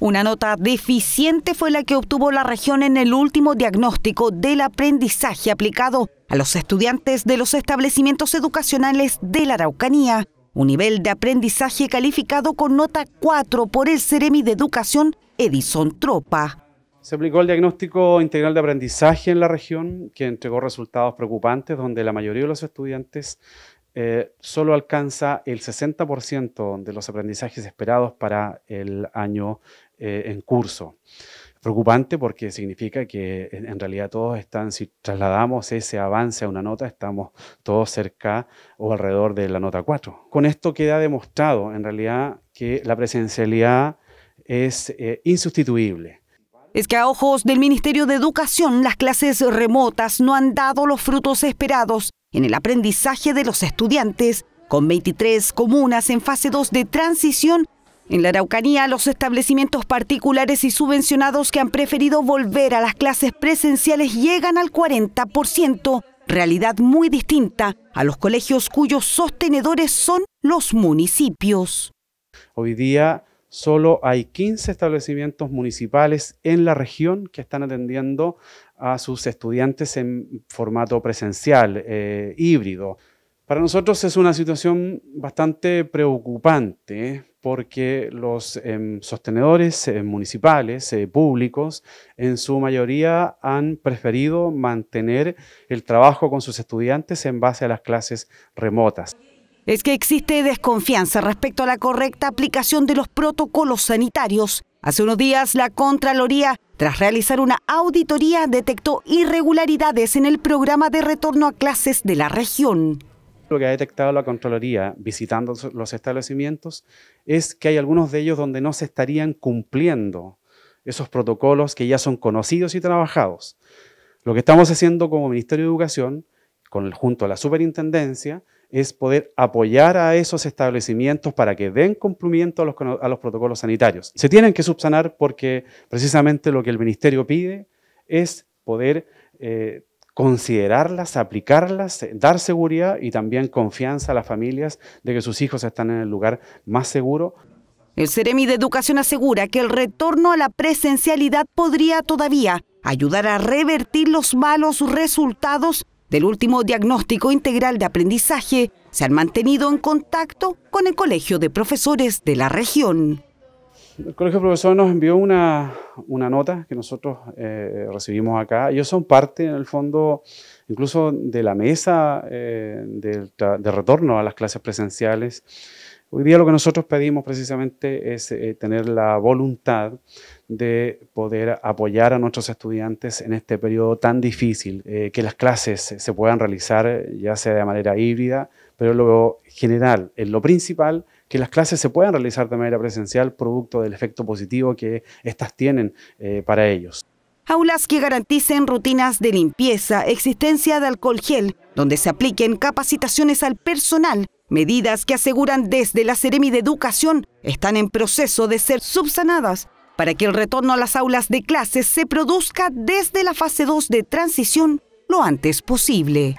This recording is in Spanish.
Una nota deficiente fue la que obtuvo la región en el último diagnóstico del aprendizaje aplicado a los estudiantes de los establecimientos educacionales de la Araucanía, un nivel de aprendizaje calificado con nota 4 por el Ceremi de Educación Edison Tropa. Se aplicó el diagnóstico integral de aprendizaje en la región, que entregó resultados preocupantes, donde la mayoría de los estudiantes eh, solo alcanza el 60% de los aprendizajes esperados para el año eh, en curso. Preocupante porque significa que en, realidad todos están, si trasladamos ese avance a una nota, estamos todos cerca o alrededor de la nota 4. Con esto queda demostrado en realidad que la presencialidad es eh, insustituible. Es que a ojos del Ministerio de Educación las clases remotas no han dado los frutos esperados en el aprendizaje de los estudiantes, con 23 comunas en fase 2 de transición. En la Araucanía, los establecimientos particulares y subvencionados que han preferido volver a las clases presenciales llegan al 40%, realidad muy distinta a los colegios cuyos sostenedores son los municipios. Hoy día solo hay 15 establecimientos municipales en la región que están atendiendo a sus estudiantes en formato presencial, eh, híbrido. Para nosotros es una situación bastante preocupante porque los em, sostenedores eh, municipales, eh, públicos, en su mayoría han preferido mantener el trabajo con sus estudiantes en base a las clases remotas es que existe desconfianza respecto a la correcta aplicación de los protocolos sanitarios. Hace unos días la Contraloría, tras realizar una auditoría, detectó irregularidades en el programa de retorno a clases de la región. Lo que ha detectado la Contraloría visitando los establecimientos es que hay algunos de ellos donde no se estarían cumpliendo esos protocolos que ya son conocidos y trabajados. Lo que estamos haciendo como Ministerio de Educación, junto a la Superintendencia, es poder apoyar a esos establecimientos para que den cumplimiento a los, protocolos sanitarios. Se tienen que subsanar porque precisamente lo que el Ministerio pide es poder eh, considerarlas, aplicarlas, eh, dar seguridad y también confianza a las familias de que sus hijos están en el lugar más seguro. El Ceremi de Educación asegura que el retorno a la presencialidad podría todavía ayudar a revertir los malos resultados del último diagnóstico integral de aprendizaje se han mantenido en contacto con el Colegio de Profesores de la región. El Colegio de Profesores nos envió una, una nota que nosotros eh, recibimos acá. Ellos son parte, en el fondo, incluso de la mesa eh, de retorno a las clases presenciales. Hoy día lo que nosotros pedimos precisamente es eh, tener la voluntad de poder apoyar a nuestros estudiantes en este periodo tan difícil, eh, que las clases se puedan realizar eh, ya sea de manera híbrida, pero en lo general, en lo principal, que las clases se puedan realizar de manera presencial, producto del efecto positivo que estas tienen para ellos. Aulas que garanticen rutinas de limpieza, existencia de alcohol gel, donde se apliquen capacitaciones al personal Medidas que aseguran desde la Seremi de Educación están en proceso de ser subsanadas para que el retorno a las aulas de clases se produzca desde la fase 2 de transición lo antes posible.